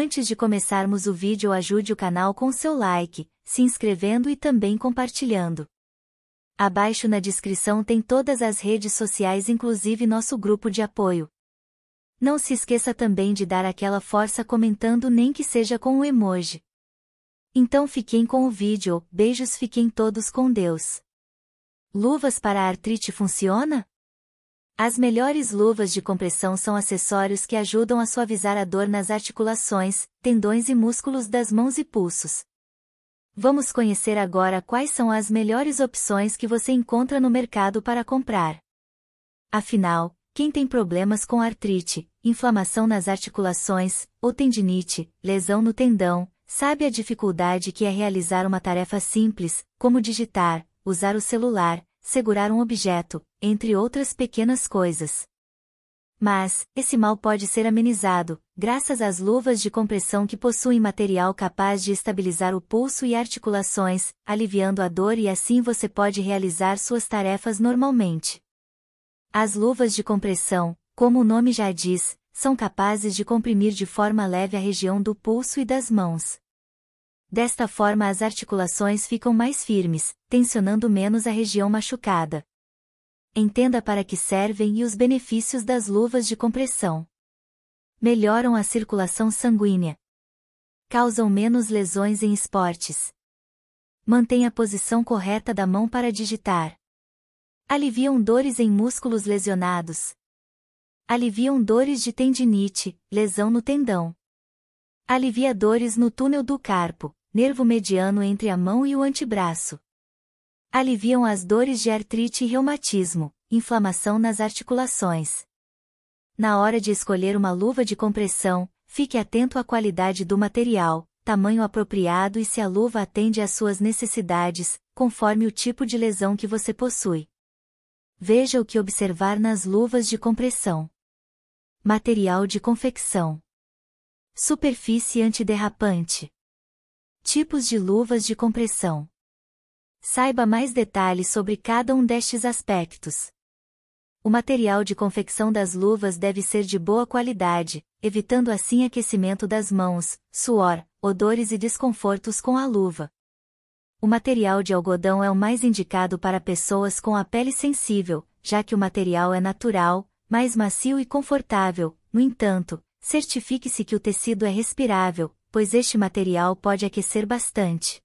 Antes de começarmos o vídeo ajude o canal com seu like, se inscrevendo e também compartilhando. Abaixo na descrição tem todas as redes sociais inclusive nosso grupo de apoio. Não se esqueça também de dar aquela força comentando nem que seja com o um emoji. Então fiquem com o vídeo, beijos fiquem todos com Deus. Luvas para artrite funciona? As melhores luvas de compressão são acessórios que ajudam a suavizar a dor nas articulações, tendões e músculos das mãos e pulsos. Vamos conhecer agora quais são as melhores opções que você encontra no mercado para comprar. Afinal, quem tem problemas com artrite, inflamação nas articulações, ou tendinite, lesão no tendão, sabe a dificuldade que é realizar uma tarefa simples, como digitar, usar o celular, segurar um objeto, entre outras pequenas coisas. Mas, esse mal pode ser amenizado, graças às luvas de compressão que possuem material capaz de estabilizar o pulso e articulações, aliviando a dor e assim você pode realizar suas tarefas normalmente. As luvas de compressão, como o nome já diz, são capazes de comprimir de forma leve a região do pulso e das mãos. Desta forma as articulações ficam mais firmes, tensionando menos a região machucada. Entenda para que servem e os benefícios das luvas de compressão. Melhoram a circulação sanguínea. Causam menos lesões em esportes. Mantém a posição correta da mão para digitar. Aliviam dores em músculos lesionados. Aliviam dores de tendinite, lesão no tendão. Alivia dores no túnel do carpo nervo mediano entre a mão e o antebraço. Aliviam as dores de artrite e reumatismo, inflamação nas articulações. Na hora de escolher uma luva de compressão, fique atento à qualidade do material, tamanho apropriado e se a luva atende às suas necessidades, conforme o tipo de lesão que você possui. Veja o que observar nas luvas de compressão. Material de confecção. Superfície antiderrapante. Tipos de luvas de compressão. Saiba mais detalhes sobre cada um destes aspectos. O material de confecção das luvas deve ser de boa qualidade, evitando assim aquecimento das mãos, suor, odores e desconfortos com a luva. O material de algodão é o mais indicado para pessoas com a pele sensível, já que o material é natural, mais macio e confortável, no entanto, certifique-se que o tecido é respirável, pois este material pode aquecer bastante.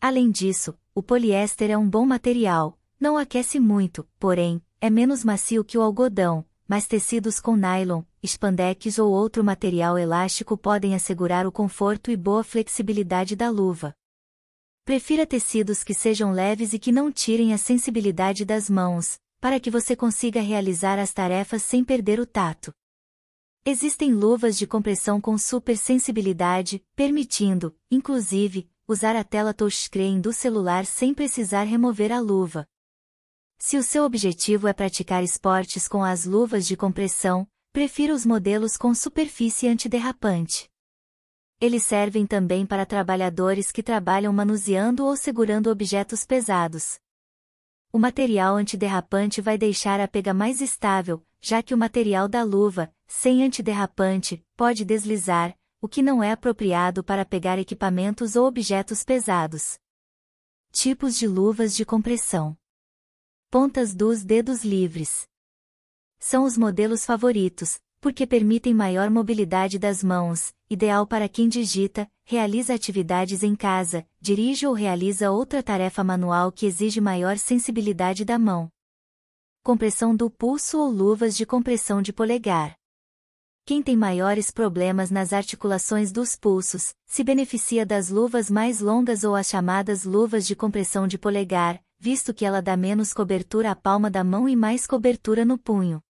Além disso, o poliéster é um bom material, não aquece muito, porém, é menos macio que o algodão, mas tecidos com nylon, spandex ou outro material elástico podem assegurar o conforto e boa flexibilidade da luva. Prefira tecidos que sejam leves e que não tirem a sensibilidade das mãos, para que você consiga realizar as tarefas sem perder o tato. Existem luvas de compressão com supersensibilidade, permitindo, inclusive, usar a tela touchscreen do celular sem precisar remover a luva. Se o seu objetivo é praticar esportes com as luvas de compressão, prefira os modelos com superfície antiderrapante. Eles servem também para trabalhadores que trabalham manuseando ou segurando objetos pesados. O material antiderrapante vai deixar a pega mais estável, já que o material da luva, sem antiderrapante, pode deslizar, o que não é apropriado para pegar equipamentos ou objetos pesados. Tipos de luvas de compressão: Pontas dos dedos livres. São os modelos favoritos, porque permitem maior mobilidade das mãos, ideal para quem digita, realiza atividades em casa, dirige ou realiza outra tarefa manual que exige maior sensibilidade da mão. Compressão do pulso ou luvas de compressão de polegar. Quem tem maiores problemas nas articulações dos pulsos, se beneficia das luvas mais longas ou as chamadas luvas de compressão de polegar, visto que ela dá menos cobertura à palma da mão e mais cobertura no punho.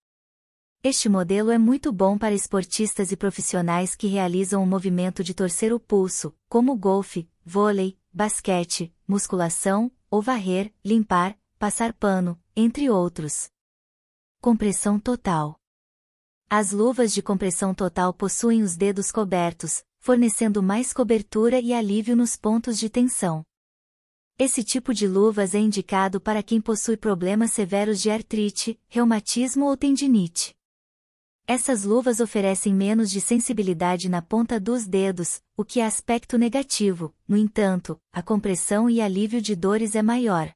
Este modelo é muito bom para esportistas e profissionais que realizam o um movimento de torcer o pulso, como golfe, vôlei, basquete, musculação, ou varrer, limpar, passar pano, entre outros. Compressão total. As luvas de compressão total possuem os dedos cobertos, fornecendo mais cobertura e alívio nos pontos de tensão. Esse tipo de luvas é indicado para quem possui problemas severos de artrite, reumatismo ou tendinite. Essas luvas oferecem menos de sensibilidade na ponta dos dedos, o que é aspecto negativo, no entanto, a compressão e alívio de dores é maior.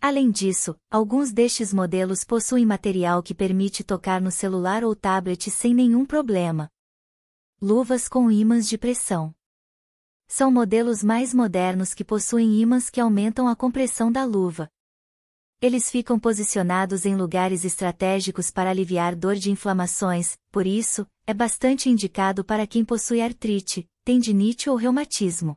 Além disso, alguns destes modelos possuem material que permite tocar no celular ou tablet sem nenhum problema. Luvas com ímãs de pressão. São modelos mais modernos que possuem ímãs que aumentam a compressão da luva, eles ficam posicionados em lugares estratégicos para aliviar dor de inflamações, por isso, é bastante indicado para quem possui artrite, tendinite ou reumatismo.